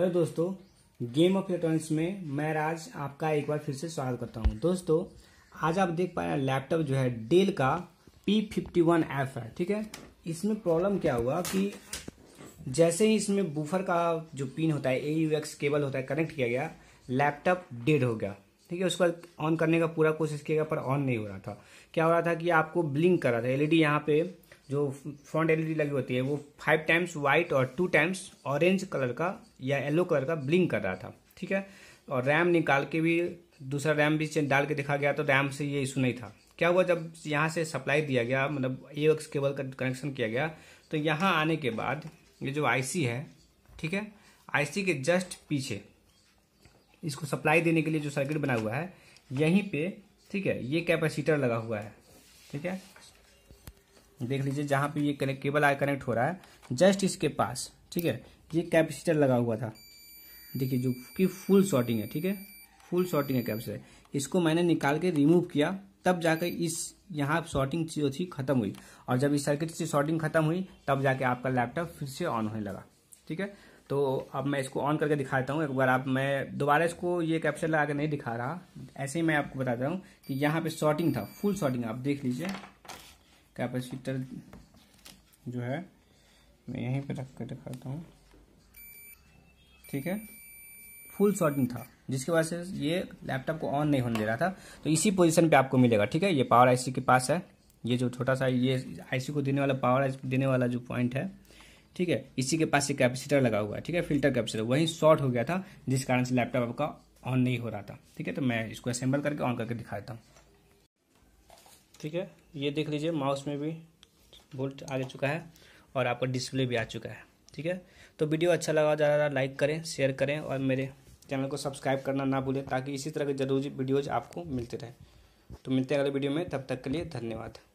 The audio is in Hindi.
हेलो दोस्तों गेम ऑफ इलेक्ट्रॉनिक्स में मैं राज आपका एक बार फिर से स्वागत करता हूं दोस्तों आज आप देख पाए लैपटॉप जो है डेल का पी फिफ्टी वन एफ है ठीक है इसमें प्रॉब्लम क्या हुआ कि जैसे ही इसमें बूफर का जो पिन होता है ए यू एक्स केबल होता है कनेक्ट किया गया लैपटॉप डेड हो गया ठीक है उसके बाद ऑन करने का पूरा कोशिश किया गया पर ऑन नहीं हो रहा था क्या हो रहा था कि आपको ब्लिंक कर रहा था एलईडी यहाँ पे जो फ्रंट एलईडी लगी होती है वो फाइव टाइम्स वाइट और टू टाइम्स ऑरेंज कलर का या येलो कलर का ब्लिंक कर रहा था ठीक है और रैम निकाल के भी दूसरा रैम भी डाल के देखा गया तो रैम से ये इशू नहीं था क्या हुआ जब यहाँ से सप्लाई दिया गया मतलब ए केबल का कनेक्शन किया गया तो यहाँ आने के बाद ये जो आईसी है ठीक है आईसी के जस्ट पीछे इसको सप्लाई देने के लिए जो सर्किट बना हुआ है यहीं पे ठीक है ये कैपेसिटर लगा हुआ है ठीक है देख लीजिए जहां पे ये कनेक्ट केबल आ कनेक्ट हो रहा है जस्ट इसके पास ठीक है ये कैपेसिटर लगा हुआ था देखिए जो कि फुल शॉर्टिंग है ठीक है फुल शॉर्टिंग है कैपेसिटर इसको मैंने निकाल के रिमूव किया तब जाकर इस यहाँ शॉर्टिंग जो थी खत्म हुई और जब इस सर्किट से शॉर्टिंग खत्म हुई तब जाके आपका लैपटॉप फिर से ऑन होने लगा ठीक है तो अब मैं इसको ऑन करके दिखाता हूँ एक बार आप मैं दोबारा इसको ये कैप्चर लगा के नहीं दिखा रहा ऐसे ही मैं आपको बताता हूँ कि यहाँ पे शॉर्टिंग था फुल शॉर्टिंग आप देख लीजिए कैपेसिटर जो है मैं यहीं पे रख कर दिखाता हूँ ठीक है फुल शॉर्टिंग था जिसकी वजह से ये लैपटॉप को ऑन नहीं होने दे रहा था तो इसी पोजीशन पे आपको मिलेगा ठीक है ये पावर आईसी के पास है ये जो छोटा सा ये आईसी को देने वाला पावर देने वाला जो पॉइंट है ठीक है इसी के पास ये कैपेसिटर लगा हुआ है ठीक है फिल्टर कैपेसिटर वहीं शॉर्ट हो गया था जिस कारण से लैपटॉप आपका ऑन नहीं हो रहा था ठीक है तो मैं इसको असेंबल करके ऑन करके दिखाता हूँ ठीक है ये देख लीजिए माउस में भी वोल्ट आ चुका है और आपका डिस्प्ले भी आ चुका है ठीक है तो वीडियो अच्छा लगा जा रहा लाइक करें शेयर करें और मेरे चैनल को सब्सक्राइब करना ना भूलें ताकि इसी तरह के जरूरी वीडियोज़ आपको मिलते रहें तो मिलते हैं अगले वीडियो में तब तक के लिए धन्यवाद